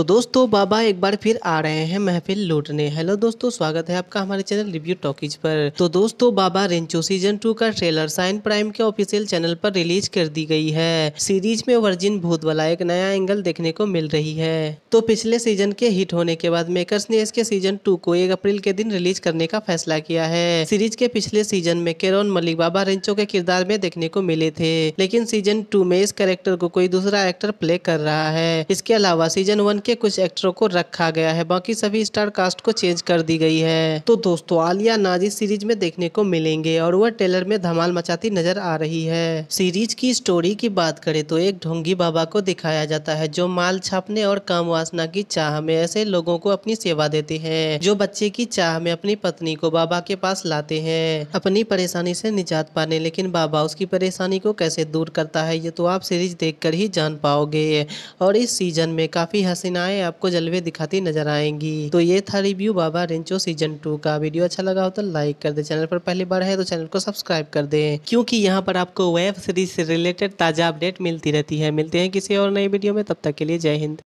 तो दोस्तों बाबा एक बार फिर आ रहे हैं महफिल लूटने हेलो दोस्तों स्वागत है आपका हमारे चैनल रिव्यू टॉकीज पर तो दोस्तों बाबा रेंचो सीजन टू का ट्रेलर साइन प्राइम के ऑफिशियल चैनल पर रिलीज कर दी गई है सीरीज में वर्जिन भूत वाला एक नया एंगल देखने को मिल रही है तो पिछले सीजन के हिट होने के बाद मेकर्स ने इसके सीजन टू को एक अप्रैल के दिन रिलीज करने का फैसला किया है सीरीज के पिछले सीजन में केरोन मलिक बाबा रेंचो के किरदार में देखने को मिले थे लेकिन सीजन टू में इस कैरेक्टर को कोई दूसरा एक्टर प्ले कर रहा है इसके अलावा सीजन वन के के कुछ एक्टरों को रखा गया है बाकी सभी स्टार कास्ट को चेंज कर दी गई है तो दोस्तों आलिया नाजी सीरीज में देखने को मिलेंगे और वह ट्रेलर में धमाल मचाती नजर आ रही है सीरीज की स्टोरी की बात करें तो एक ढोंगी बाबा को दिखाया जाता है जो माल छापने और काम वासना की चाह में ऐसे लोगों को अपनी सेवा देते हैं जो बच्चे की चाह में अपनी पत्नी को बाबा के पास लाते हैं अपनी परेशानी से निजात पाने लेकिन बाबा उसकी परेशानी को कैसे दूर करता है ये तो आप सीरीज देखकर ही जान पाओगे और इस सीजन में काफी हसीना सेनाएं आपको जलवे दिखाती नजर आएंगी तो ये था review Baba Rancho season two का वीडियो अच्छा लगा हो तो लाइक कर दे चैनल पर पहली बार है तो चैनल को सब्सक्राइब कर दे क्योंकि यहाँ पर आपको वेब सीरीज से रिलेटेड ताजा अपडेट मिलती रहती है मिलते हैं किसी और नई वीडियो में तब तक के लिए जय हिंद